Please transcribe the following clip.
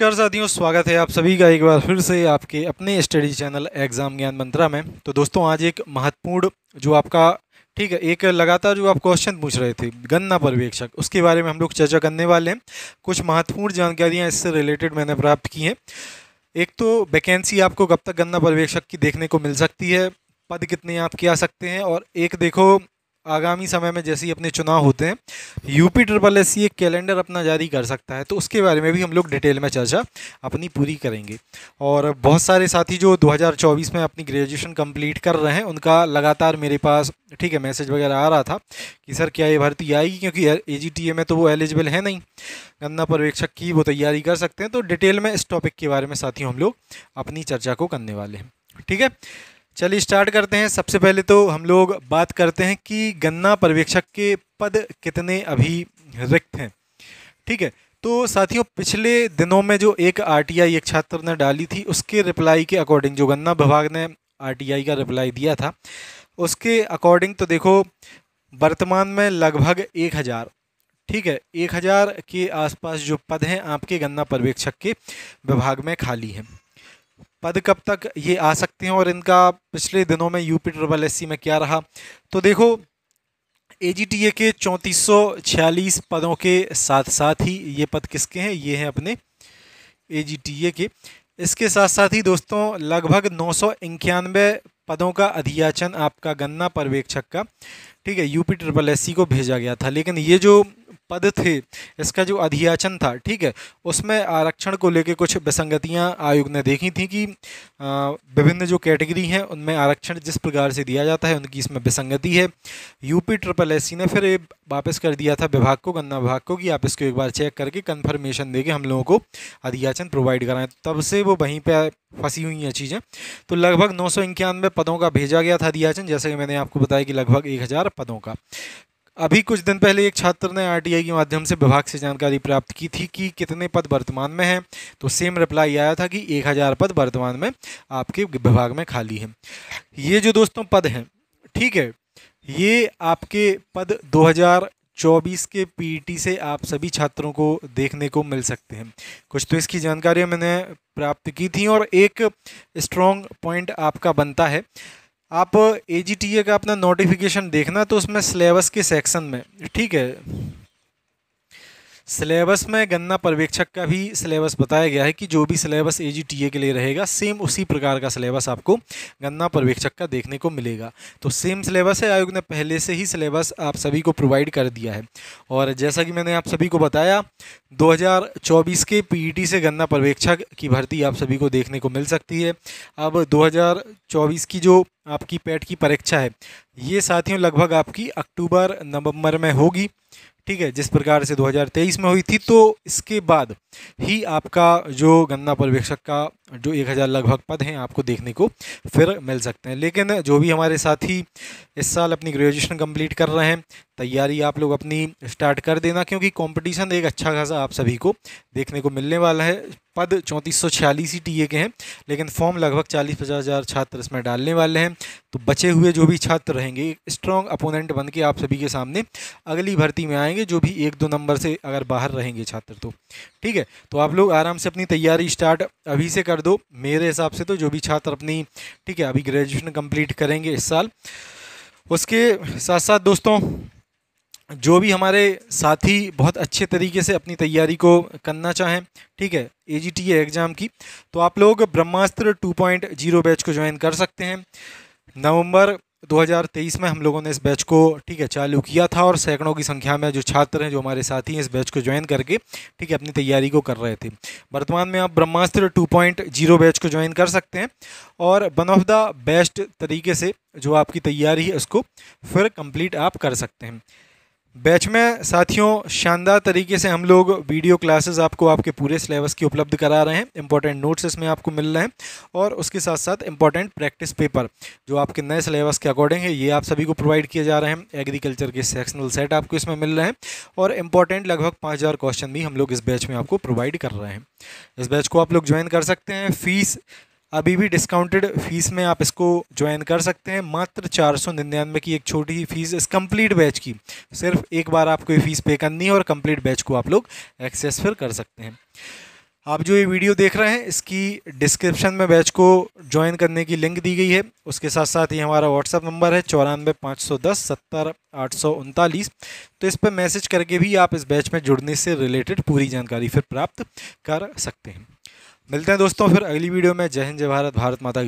नमस्कार साथियों स्वागत है आप सभी का एक बार फिर से आपके अपने स्टडी चैनल एग्ज़ाम ज्ञान मंत्रा में तो दोस्तों आज एक महत्वपूर्ण जो आपका ठीक है एक लगातार जो आप क्वेश्चन पूछ रहे थे गन्ना पर्यवेक्षक उसके बारे में हम लोग चर्चा करने वाले हैं कुछ महत्वपूर्ण जानकारियाँ इससे रिलेटेड मैंने प्राप्त की हैं एक तो वैकेंसी आपको कब तक गन्ना पर्यवेक्षक की देखने को मिल सकती है पद कितने आपके आ सकते हैं और एक देखो आगामी समय में जैसे ही अपने चुनाव होते हैं यूपी ट्रिपल एस सी एक कैलेंडर अपना जारी कर सकता है तो उसके बारे में भी हम लोग डिटेल में चर्चा अपनी पूरी करेंगे और बहुत सारे साथी जो 2024 में अपनी ग्रेजुएशन कंप्लीट कर रहे हैं उनका लगातार मेरे पास ठीक है मैसेज वगैरह आ रहा था कि सर क्या ये भर्ती आएगी क्योंकि ए में तो वो एलिजिबल है नहीं गन्ना पर्यवेक्षक की वो तैयारी कर सकते हैं तो डिटेल में इस टॉपिक के बारे में साथियों हम लोग अपनी चर्चा को करने वाले हैं ठीक है चलिए स्टार्ट करते हैं सबसे पहले तो हम लोग बात करते हैं कि गन्ना पर्यवेक्षक के पद कितने अभी रिक्त हैं ठीक है तो साथियों पिछले दिनों में जो एक आरटीआई एक छात्र ने डाली थी उसके रिप्लाई के अकॉर्डिंग जो गन्ना विभाग ने आरटीआई का रिप्लाई दिया था उसके अकॉर्डिंग तो देखो वर्तमान में लगभग एक हज़ार ठीक है एक हज़ार के आसपास जो पद हैं आपके गन्ना पर्यवेक्षक के विभाग में खाली हैं पद कब तक ये आ सकते हैं और इनका पिछले दिनों में यूपी ट्रबल एस में क्या रहा तो देखो ए जी टी ए के चौंतीस पदों के साथ साथ ही ये पद किसके हैं ये हैं अपने ए जी टी ए के इसके साथ साथ ही दोस्तों लगभग नौ सौ पदों का अधियाचन आपका गन्ना पर्यवेक्षक का ठीक है यूपी ट्रिपल एस को भेजा गया था लेकिन ये जो पद थे इसका जो अधियाचन था ठीक है उसमें आरक्षण को लेकर कुछ विसंगतियां आयोग ने देखी थी कि विभिन्न जो कैटेगरी हैं उनमें आरक्षण जिस प्रकार से दिया जाता है उनकी इसमें विसंगति है यूपी ट्रिपल एस ने फिर वापस कर दिया था विभाग को गन्ना विभाग को कि आप इसको एक बार चेक करके कन्फर्मेशन दे के हम लोगों को अधियाचन प्रोवाइड कराएं तब से वो वहीं पर फंसी हुई हैं चीज़ें तो लगभग नौ पदों का भेजा गया था अधियाचन जैसे कि मैंने आपको बताया कि लगभग एक पदों का अभी कुछ दिन पहले एक छात्र ने आरटीआई के माध्यम से विभाग से जानकारी प्राप्त की थी कि कितने पद वर्तमान में हैं तो सेम रिप्लाई आया था कि एक हज़ार पद वर्तमान में आपके विभाग में खाली हैं ये जो दोस्तों पद हैं ठीक है ये आपके पद 2024 के पीटी e से आप सभी छात्रों को देखने को मिल सकते हैं कुछ तो इसकी जानकारियाँ मैंने प्राप्त की थी और एक स्ट्रॉन्ग पॉइंट आपका बनता है आप ए का अपना नोटिफिकेशन देखना तो उसमें सिलेबस के सेक्शन में ठीक है सिलेबस में गन्ना पर्यवेक्षक का भी सिलेबस बताया गया है कि जो भी सिलेबस ए के लिए रहेगा सेम उसी प्रकार का सिलेबस आपको गन्ना पर्यवेक्षक का देखने को मिलेगा तो सेम सिलेबस है आयोग ने पहले से ही सिलेबस आप सभी को प्रोवाइड कर दिया है और जैसा कि मैंने आप सभी को बताया 2024 के पी e से गन्ना पर्यवेक्षक की भर्ती आप सभी को देखने को मिल सकती है अब दो की जो आपकी पैट e की परीक्षा है ये साथियों लगभग आपकी अक्टूबर नवम्बर में होगी ठीक है जिस प्रकार से 2023 में हुई थी तो इसके बाद ही आपका जो गन्ना पर्यवेक्षक का जो एक हज़ार लगभग पद हैं आपको देखने को फिर मिल सकते हैं लेकिन जो भी हमारे साथी इस साल अपनी ग्रेजुएशन कंप्लीट कर रहे हैं तैयारी आप लोग अपनी स्टार्ट कर देना क्योंकि कंपटीशन एक अच्छा खासा आप सभी को देखने को मिलने वाला है पद चौंतीस सौ छियालीस ही टी के हैं लेकिन फॉर्म लगभग चालीस पचास हज़ार छात्र इसमें डालने वाले हैं तो बचे हुए जो भी छात्र रहेंगे स्ट्रॉन्ग अपोनेंट बन के आप सभी के सामने अगली भर्ती में आएंगे जो भी एक दो नंबर से अगर बाहर रहेंगे छात्र तो ठीक है तो आप लोग आराम से अपनी तैयारी स्टार्ट अभी से कर कर दो मेरे हिसाब से तो जो भी छात्र अपनी ठीक है अभी ग्रेजुएशन कंप्लीट करेंगे इस साल उसके साथ साथ दोस्तों जो भी हमारे साथी बहुत अच्छे तरीके से अपनी तैयारी को करना चाहें ठीक है ए जी टी एग्ज़ाम की तो आप लोग ब्रह्मास्त्र 2.0 बैच को ज्वाइन कर सकते हैं नवंबर 2023 में हम लोगों ने इस बैच को ठीक है चालू किया था और सैकड़ों की संख्या में जो छात्र हैं जो हमारे साथी हैं इस बैच को ज्वाइन करके ठीक है अपनी तैयारी को कर रहे थे वर्तमान में आप ब्रह्मास्त्र 2.0 बैच को ज्वाइन कर सकते हैं और वन ऑफ द बेस्ट तरीके से जो आपकी तैयारी है उसको फिर कंप्लीट आप कर सकते हैं बैच में साथियों शानदार तरीके से हम लोग वीडियो क्लासेस आपको आपके पूरे सिलेबस की उपलब्ध करा रहे हैं इंपॉर्टेंट नोट्स इसमें आपको मिल रहे हैं और उसके साथ साथ इंपॉर्टेंट प्रैक्टिस पेपर जो आपके नए सिलेबस के अकॉर्डिंग है ये आप सभी को प्रोवाइड किए जा रहे हैं एग्रीकल्चर के सेक्शनल सेट आपको इसमें मिल रहे हैं और इंपॉर्टेंट लगभग पाँच क्वेश्चन भी हम लोग इस बैच में आपको प्रोवाइड कर रहे हैं इस बैच को आप लोग ज्वाइन कर सकते हैं फीस अभी भी डिस्काउंटेड फीस में आप इसको ज्वाइन कर सकते हैं मात्र चार सौ निन्यानवे की एक छोटी ही फीस इस कंप्लीट बैच की सिर्फ एक बार आपको ये फीस पे करनी है और कंप्लीट बैच को आप लोग एक्सेस फिर कर सकते हैं आप जो ये वीडियो देख रहे हैं इसकी डिस्क्रिप्शन में बैच को ज्वाइन करने की लिंक दी गई है उसके साथ साथ ये हमारा व्हाट्सअप नंबर है चौरानवे पाँच सौ दस सत्तर आठ सौ उनतालीस तो इस पर मैसेज करके भी आप इस बैच में जुड़ने से रिलेटेड पूरी जानकारी फिर प्राप्त कर सकते हैं मिलते हैं दोस्तों फिर अगली वीडियो में जय हिंद जय भारत भारत माता की